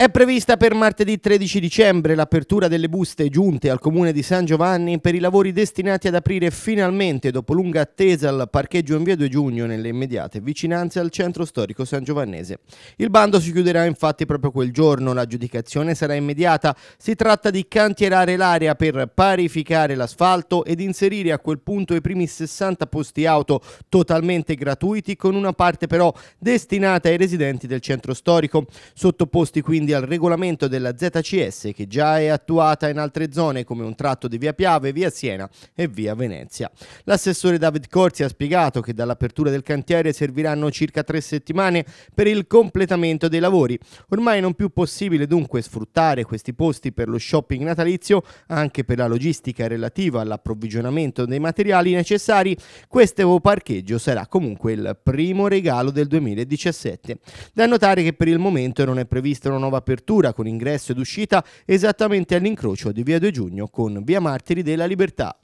È prevista per martedì 13 dicembre l'apertura delle buste giunte al comune di San Giovanni per i lavori destinati ad aprire finalmente, dopo lunga attesa, il parcheggio in via 2 giugno nelle immediate vicinanze al centro storico san giovannese. Il bando si chiuderà infatti proprio quel giorno, l'aggiudicazione sarà immediata. Si tratta di cantierare l'area per parificare l'asfalto ed inserire a quel punto i primi 60 posti auto totalmente gratuiti con una parte però destinata ai residenti del centro storico, sottoposti quindi quindi al regolamento della ZCS che già è attuata in altre zone come un tratto di via Piave, via Siena e via Venezia. L'assessore David Corsi ha spiegato che dall'apertura del cantiere serviranno circa tre settimane per il completamento dei lavori. Ormai non più possibile dunque sfruttare questi posti per lo shopping natalizio anche per la logistica relativa all'approvvigionamento dei materiali necessari. Questo parcheggio sarà comunque il primo regalo del 2017. Da notare che per il momento non è prevista una nuova apertura con ingresso ed uscita esattamente all'incrocio di Via 2 Giugno con Via Martiri della Libertà.